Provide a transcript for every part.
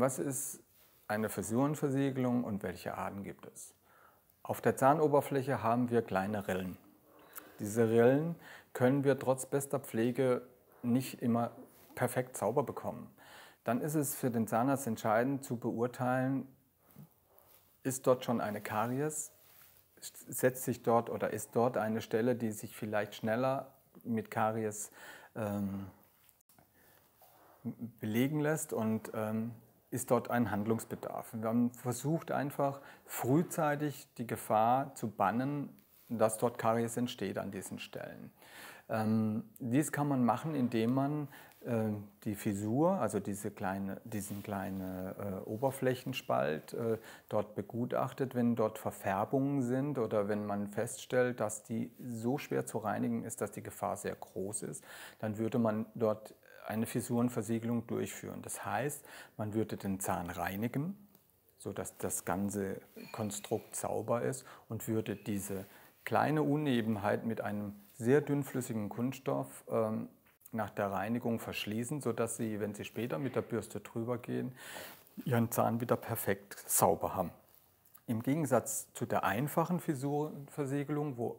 Was ist eine Fissurenversiegelung und welche Arten gibt es? Auf der Zahnoberfläche haben wir kleine Rillen. Diese Rillen können wir trotz bester Pflege nicht immer perfekt sauber bekommen. Dann ist es für den Zahnarzt entscheidend zu beurteilen, ist dort schon eine Karies, setzt sich dort oder ist dort eine Stelle, die sich vielleicht schneller mit Karies ähm, belegen lässt und ähm, ist dort ein Handlungsbedarf. Wir haben versucht einfach frühzeitig die Gefahr zu bannen, dass dort Karies entsteht an diesen Stellen. Ähm, dies kann man machen, indem man äh, die Fissur, also diese kleine, diesen kleinen äh, Oberflächenspalt, äh, dort begutachtet, wenn dort Verfärbungen sind oder wenn man feststellt, dass die so schwer zu reinigen ist, dass die Gefahr sehr groß ist, dann würde man dort eine Fissurenversiegelung durchführen. Das heißt, man würde den Zahn reinigen, sodass das ganze Konstrukt sauber ist und würde diese kleine Unebenheit mit einem sehr dünnflüssigen Kunststoff ähm, nach der Reinigung verschließen, sodass Sie, wenn Sie später mit der Bürste drüber gehen, Ihren Zahn wieder perfekt sauber haben. Im Gegensatz zu der einfachen Fissurenversiegelung, wo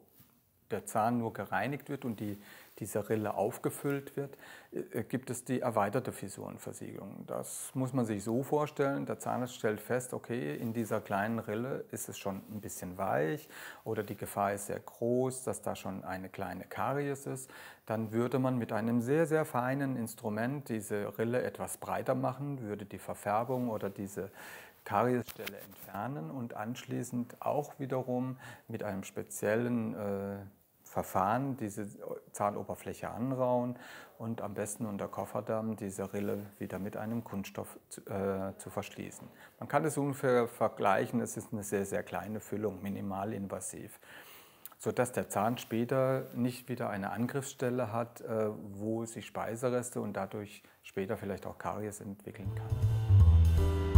der Zahn nur gereinigt wird und die dieser Rille aufgefüllt wird, äh, gibt es die erweiterte Fissurenversiegelung. Das muss man sich so vorstellen, der Zahnarzt stellt fest, okay, in dieser kleinen Rille ist es schon ein bisschen weich oder die Gefahr ist sehr groß, dass da schon eine kleine Karies ist. Dann würde man mit einem sehr, sehr feinen Instrument diese Rille etwas breiter machen, würde die Verfärbung oder diese Kariesstelle entfernen und anschließend auch wiederum mit einem speziellen äh, Verfahren diese Zahnoberfläche anrauen und am besten unter Kofferdamm diese Rille wieder mit einem Kunststoff zu, äh, zu verschließen. Man kann es ungefähr vergleichen, es ist eine sehr, sehr kleine Füllung, minimalinvasiv, sodass der Zahn später nicht wieder eine Angriffsstelle hat, äh, wo sich Speisereste und dadurch später vielleicht auch Karies entwickeln kann.